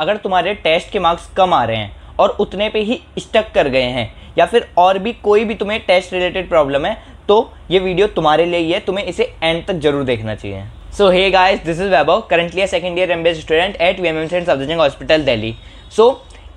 अगर तुम्हारे टेस्ट के मार्क्स कम आ रहे हैं और उतने पे ही स्टक कर गए हैं या फिर और भी कोई भी तुम्हें टेस्ट रिलेटेड प्रॉब्लम है तो ये वीडियो तुम्हारे लिए ही है तुम्हें इसे एंड तक जरूर देखना चाहिए so hey guys this is Vaibhav currently second year M student at V M M saint hospital Delhi so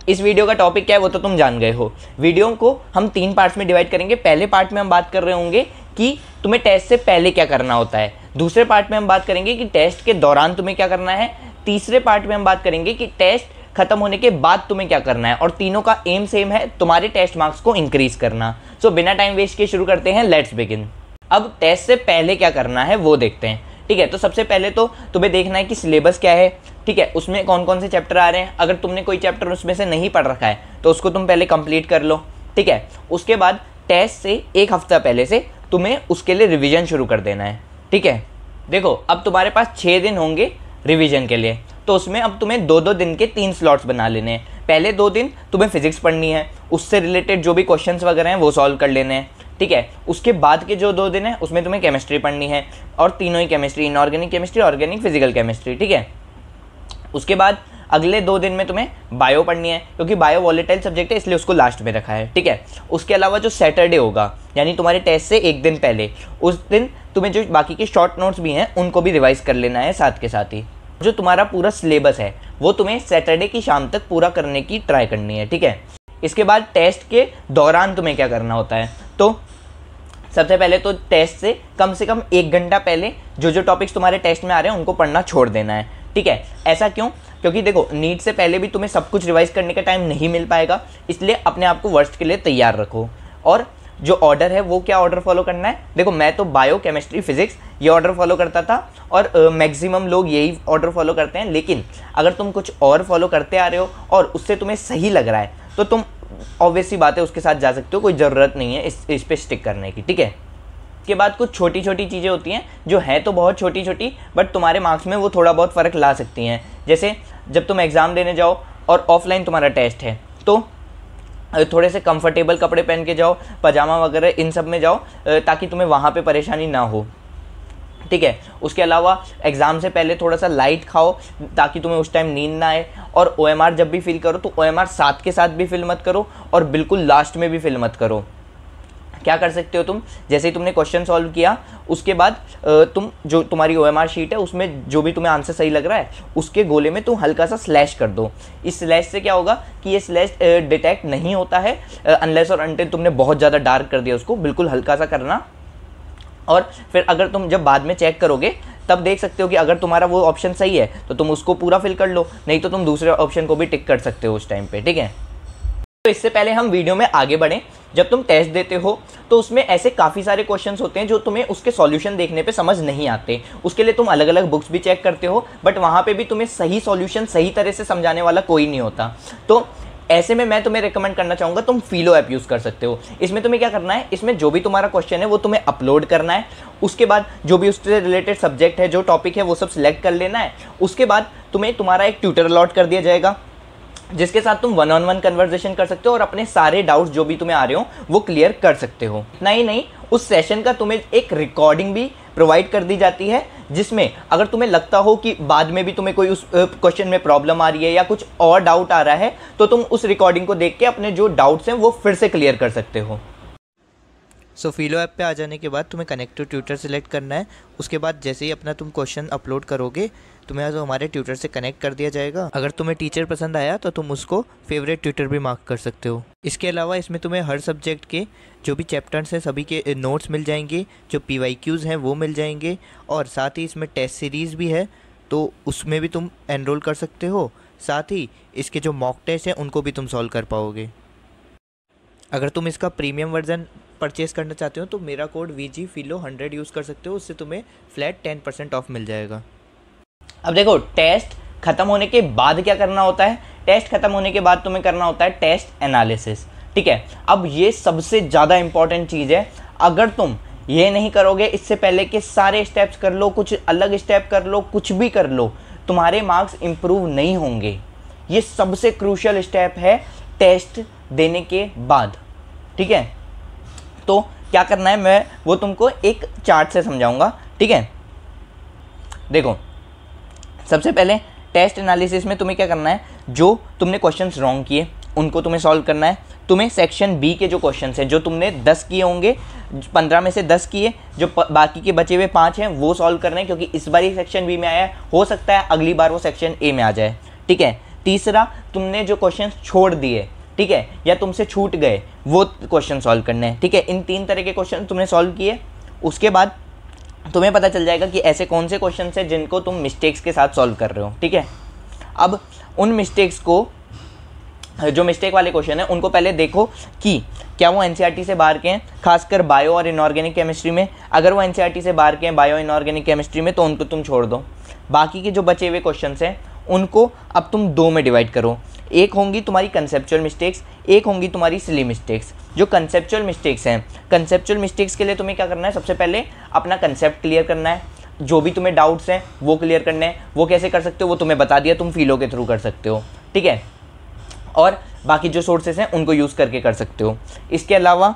इस वीडियो का टॉपिक क्या है वो तो तुम जान गए हो वीडियो को हम तीन पार्ट्स में डिवाइड करेंगे पहले पार्ट में हम बात कर रहे होंगे कि तुम्हें टेस्ट से पहले क्या करना होता है दूसरे पार्ट में हम बात करेंगे कि टेस्ट के दौरान तुम्हें क्या करना है तीसरे पार्ट में हम बात करेंगे कि टेस्ट खत्म होने के बाद तुम्हें क्या करना है और तीनों का एम सेम है तुम्हारे टेस्ट मार्क्स को इंक्रीज करना सो so, बिना टाइम वेस्ट के शुरू करते हैं लेट्स बिगिन अब टेस्ट से पहले क्या करना है वो देखते हैं ठीक है तो सबसे पहले तो तुम्हें देखना है कि सिलेबस क्या है ठीक है उसमें कौन कौन से चैप्टर आ रहे हैं अगर तुमने कोई चैप्टर उसमें से नहीं पढ़ रखा है तो उसको तुम पहले कंप्लीट कर लो ठीक है उसके बाद टेस्ट से एक हफ्ता पहले से तुम्हें उसके लिए रिविज़न शुरू कर देना है ठीक है देखो अब तुम्हारे पास छः दिन होंगे रिवीजन के लिए तो उसमें अब तुम्हें दो दो दिन के तीन स्लॉट्स बना लेने हैं पहले दो दिन तुम्हें फिजिक्स पढ़नी है उससे रिलेटेड जो भी क्वेश्चंस वगैरह हैं वो सॉल्व कर लेने हैं ठीक है उसके बाद के जो दो दिन है उसमें तुम्हें केमिस्ट्री पढ़नी है और तीनों ही chemistry inorganic chemistry organic physical chemistry ठीक है उसके बाद अगले दो दिन में तुम्हें बायो पढ़नी है क्योंकि बायो वॉलेटाइल सब्जेक्ट है इसलिए उसको लास्ट में रखा है ठीक है उसके अलावा जो सैटरडे होगा यानी तुम्हारे टेस्ट से एक दिन पहले उस दिन तुम्हें जो बाकी के शॉर्ट नोट्स भी हैं उनको भी रिवाइज कर लेना है साथ के साथ ही जो तुम्हारा पूरा सिलेबस है वो तुम्हें सैटरडे की शाम तक पूरा करने की ट्राई करनी है ठीक है इसके बाद टेस्ट के दौरान तुम्हें क्या करना होता है तो सबसे पहले तो टेस्ट से कम से कम एक घंटा पहले जो जो टॉपिक्स तुम्हारे टेस्ट में आ रहे हैं उनको पढ़ना छोड़ देना है ठीक है ऐसा क्यों क्योंकि देखो नीट से पहले भी तुम्हें सब कुछ रिवाइज करने का टाइम नहीं मिल पाएगा इसलिए अपने आप को वर्स्ट के लिए तैयार रखो और जो ऑर्डर है वो क्या ऑर्डर फॉलो करना है देखो मैं तो बायो केमिस्ट्री फिजिक्स ये ऑर्डर फॉलो करता था और मैक्सिमम uh, लोग यही ऑर्डर फॉलो करते हैं लेकिन अगर तुम कुछ और फॉलो करते आ रहे हो और उससे तुम्हें सही लग रहा है तो तुम ऑब्वियसली बात है उसके साथ जा सकते हो कोई ज़रूरत नहीं है इस इस पर स्टिक करने की ठीक है इसके बाद कुछ छोटी छोटी चीज़ें होती हैं जो हैं तो बहुत छोटी छोटी बट तुम्हारे मार्क्स में वो थोड़ा बहुत फ़र्क ला सकती हैं जैसे जब तुम एग्ज़ाम देने जाओ और ऑफलाइन तुम्हारा टेस्ट है तो थोड़े से कंफर्टेबल कपड़े पहन के जाओ पजामा वगैरह इन सब में जाओ ताकि तुम्हें वहाँ पे परेशानी ना हो ठीक है उसके अलावा एग्ज़ाम से पहले थोड़ा सा लाइट खाओ ताकि तुम्हें उस टाइम नींद ना आए और ओ जब भी फिल करो तो ओ एम साथ के साथ भी फिल मत करो और बिल्कुल लास्ट में भी फिल मत करो क्या कर सकते हो तुम जैसे ही तुमने क्वेश्चन सॉल्व किया उसके बाद तुम जो तुम्हारी ओ शीट है उसमें जो भी तुम्हें आंसर सही लग रहा है उसके गोले में तुम हल्का सा स्लैश कर दो इस स्लैश से क्या होगा कि ये स्लैश डिटेक्ट नहीं होता है अनलेस और अनटिल तुमने बहुत ज़्यादा डार्क कर दिया उसको बिल्कुल हल्का सा करना और फिर अगर तुम जब बाद में चेक करोगे तब देख सकते हो कि अगर तुम्हारा वो ऑप्शन सही है तो तुम उसको पूरा फिल कर लो नहीं तो तुम दूसरे ऑप्शन को भी टिक कर सकते हो उस टाइम पे ठीक है तो इससे पहले हम वीडियो में आगे बढ़ें जब तुम टेस्ट देते हो तो उसमें ऐसे काफ़ी सारे क्वेश्चंस होते हैं जो तुम्हें उसके सॉल्यूशन देखने पे समझ नहीं आते उसके लिए तुम अलग अलग बुक्स भी चेक करते हो बट वहाँ पे भी तुम्हें सही सॉल्यूशन सही तरह से समझाने वाला कोई नहीं होता तो ऐसे में मैं तुम्हें रिकमेंड करना चाहूँगा तुम फीलो ऐप यूज़ कर सकते हो इसमें तुम्हें क्या करना है इसमें जो भी तुम्हारा क्वेश्चन है वो तुम्हें अपलोड करना है उसके बाद जो भी उससे रिलेटेड सब्जेक्ट है जो टॉपिक है वो सब सिलेक्ट कर लेना है उसके बाद तुम्हें तुम्हारा एक ट्यूटर अलॉट कर दिया जाएगा जिसके साथ तुम वन ऑन वन कन्वर्जेशन कर सकते हो और अपने सारे डाउट्स जो भी तुम्हें आ रहे हो वो क्लियर कर सकते हो नहीं नहीं उस सेशन का तुम्हें एक रिकॉर्डिंग भी प्रोवाइड कर दी जाती है जिसमें अगर तुम्हें लगता हो कि बाद में भी तुम्हें कोई उस क्वेश्चन में प्रॉब्लम आ रही है या कुछ और डाउट आ रहा है तो तुम उस रिकॉर्डिंग को देख के अपने जो डाउट्स हैं वो फिर से क्लियर कर सकते हो सो फीलो ऐप पे आ जाने के बाद तुम्हें कनेक्ट टू ट्यूटर सेलेक्ट करना है उसके बाद जैसे ही अपना तुम क्वेश्चन अपलोड करोगे तुम्हें तो हमारे ट्यूटर से कनेक्ट कर दिया जाएगा अगर तुम्हें टीचर पसंद आया तो तुम उसको फेवरेट ट्यूटर भी मार्क कर सकते हो इसके अलावा इसमें तुम्हें हर सब्जेक्ट के जो भी चैप्टर्स हैं सभी के नोट्स मिल जाएंगे जो पी वाई क्यूज़ हैं वो मिल जाएंगे और साथ ही इसमें टेस्ट सीरीज़ भी है तो उसमें भी तुम एनरोल कर सकते हो साथ ही इसके जो मॉक टेस्ट हैं उनको भी तुम सॉल्व कर पाओगे अगर तुम इसका प्रीमियम वर्जन परचेस करना चाहते हो तो मेरा code V G philo hundred use कर सकते हो उससे तुम्हें फ्लैट टेन परसेंट ऑफ मिल जाएगा अब देखो टेस्ट ख़त्म होने के बाद क्या करना होता है टेस्ट ख़त्म होने के बाद तुम्हें करना होता है टेस्ट एनालिसिस ठीक है अब ये सबसे ज़्यादा इंपॉर्टेंट चीज़ है अगर तुम ये नहीं करोगे इससे पहले कि सारे स्टेप्स कर लो कुछ अलग स्टेप कर लो कुछ भी कर लो तुम्हारे मार्क्स इम्प्रूव नहीं होंगे ये सबसे क्रूशल स्टेप है टेस्ट देने के बाद ठीक है तो क्या करना है मैं वो तुमको एक चार्ट से समझाऊंगा ठीक है देखो सबसे पहले टेस्ट एनालिसिस में तुम्हें क्या करना है जो तुमने क्वेश्चन रॉन्ग किए उनको तुम्हें सॉल्व करना है तुम्हें सेक्शन बी के जो क्वेश्चन हैं जो तुमने दस किए होंगे पंद्रह में से दस किए जो बाकी के बचे हुए पाँच हैं वो सॉल्व करना है क्योंकि इस बार ही सेक्शन बी में आया है हो सकता है अगली बार वो सेक्शन ए में आ जाए ठीक है तीसरा तुमने जो क्वेश्चन छोड़ दिए ठीक है या तुमसे छूट गए वो क्वेश्चन सॉल्व करने हैं ठीक है इन तीन तरह के क्वेश्चन तुमने सॉल्व किए उसके बाद तुम्हें पता चल जाएगा कि ऐसे कौन से क्वेश्चन हैं जिनको तुम मिस्टेक्स के साथ सॉल्व कर रहे हो ठीक है अब उन मिस्टेक्स को जो मिस्टेक वाले क्वेश्चन हैं उनको पहले देखो कि क्या वो एन e से बाहर के हैं खासकर बायो और इनऑर्गेनिक केमिस्ट्री में अगर वो एनसीईआरटी e से बाहर के हैं बायो इनऑर्गेनिक केमिस्ट्री में तो उनको तुम छोड़ दो बाकी के जो बचे हुए क्वेश्चन हैं उनको अब तुम दो में डिवाइड करो एक होंगी तुम्हारी कंसेप्चुअल मिस्टेक्स एक होंगी तुम्हारी सिली मिस्टेक्स जो कंसेप्चुअल मिस्टेक्स हैं कंसेप्चुअल मिस्टेक्स के लिए तुम्हें क्या करना है सबसे पहले अपना कंसेप्ट क्लियर करना है जो भी तुम्हें डाउट्स हैं वो क्लियर करने हैं वो कैसे कर सकते हो वो तुम्हें बता दिया तुम फीलों के थ्रू कर सकते हो ठीक है और बाकी जो सोर्सेस हैं उनको यूज़ करके कर सकते हो इसके अलावा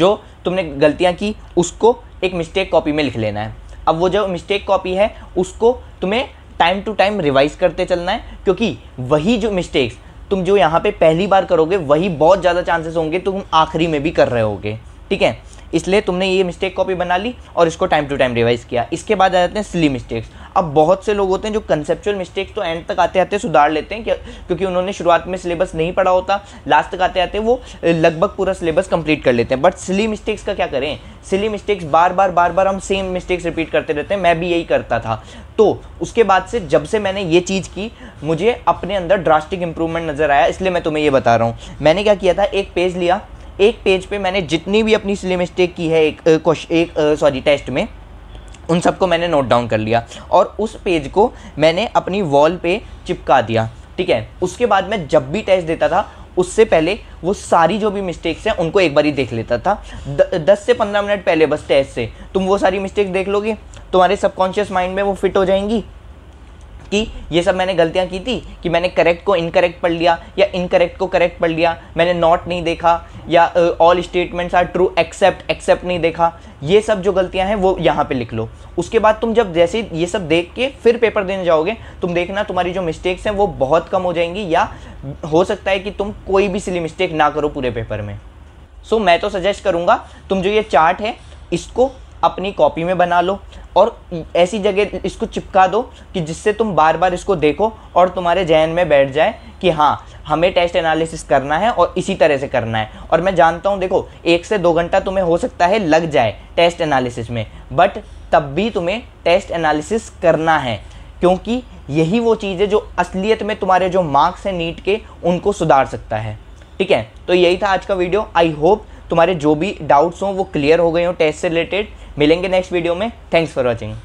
जो तुमने गलतियाँ की उसको एक मिस्टेक कॉपी में लिख लेना है अब वो जो मिस्टेक कॉपी है उसको तुम्हें टाइम टू टाइम रिवाइज करते चलना है क्योंकि वही जो मिस्टेक्स तुम जो यहाँ पे पहली बार करोगे वही बहुत ज़्यादा चांसेस होंगे तुम आखिरी में भी कर रहे होगे ठीक है इसलिए तुमने ये मिस्टेक कॉपी बना ली और इसको टाइम टू टाइम रिवाइज किया इसके बाद आ जाते हैं सिली मिस्टेक्स अब बहुत से लोग होते हैं जो कंसेप्चुअल मिस्टेक्स तो एंड तक आते आते सुधार लेते हैं क्योंकि उन्होंने शुरुआत में सिलेबस नहीं पढ़ा होता लास्ट तक आते आते वो लगभग पूरा सिलेबस कंप्लीट कर लेते हैं बट सिली मिस्टेक्स का क्या करें सिली मिस्टेक्स बार बार बार बार हम सेम मिस्टेक्स रिपीट करते रहते हैं मैं भी यही करता था तो उसके बाद से जब से मैंने ये चीज़ की मुझे अपने अंदर ड्रास्टिक इंप्रूवमेंट नज़र आया इसलिए मैं तुम्हें ये बता रहा हूँ मैंने क्या किया था एक पेज लिया एक पेज पे मैंने जितनी भी अपनी सिले मिस्टेक की है एक क्वेश्चन एक सॉरी टेस्ट में उन सबको मैंने नोट डाउन कर लिया और उस पेज को मैंने अपनी वॉल पे चिपका दिया ठीक है उसके बाद मैं जब भी टेस्ट देता था उससे पहले वो सारी जो भी मिस्टेक्स हैं उनको एक बार ही देख लेता था द, दस से पंद्रह मिनट पहले बस टेस्ट से तुम वो सारी मिस्टेक देख लोगे तुम्हारे सबकॉन्शियस माइंड में वो फिट हो जाएंगी कि ये सब मैंने गलतियाँ की थी कि मैंने करेक्ट को इनकरेक्ट पढ़ लिया या इनकरेक्ट को करेक्ट पढ़ लिया मैंने नॉट नहीं देखा या all statements are true except except नहीं देखा ये सब जो गलतियाँ हैं वो यहाँ पे लिख लो उसके बाद तुम जब जैसे ये सब देख के फिर पेपर देने जाओगे तुम देखना तुम्हारी जो मिस्टेक्स हैं वो बहुत कम हो जाएंगी या हो सकता है कि तुम कोई भी सिली मिस्टेक ना करो पूरे पेपर में सो so, मैं तो सजेस्ट करूँगा तुम जो ये चार्ट है इसको अपनी कॉपी में बना लो और ऐसी जगह इसको चिपका दो कि जिससे तुम बार बार इसको देखो और तुम्हारे जहन में बैठ जाए कि हाँ हमें टेस्ट एनालिसिस करना है और इसी तरह से करना है और मैं जानता हूँ देखो एक से दो घंटा तुम्हें हो सकता है लग जाए टेस्ट एनालिसिस में बट तब भी तुम्हें टेस्ट एनालिसिस करना है क्योंकि यही वो चीज़ है जो असलियत में तुम्हारे जो मार्क्स हैं नीट के उनको सुधार सकता है ठीक है तो यही था आज का वीडियो आई होप तुम्हारे जो भी डाउट्स हों वो क्लियर हो गए हों टेस्ट से रिलेटेड मिलेंगे नेक्स्ट वीडियो में थैंक्स फॉर वॉचिंग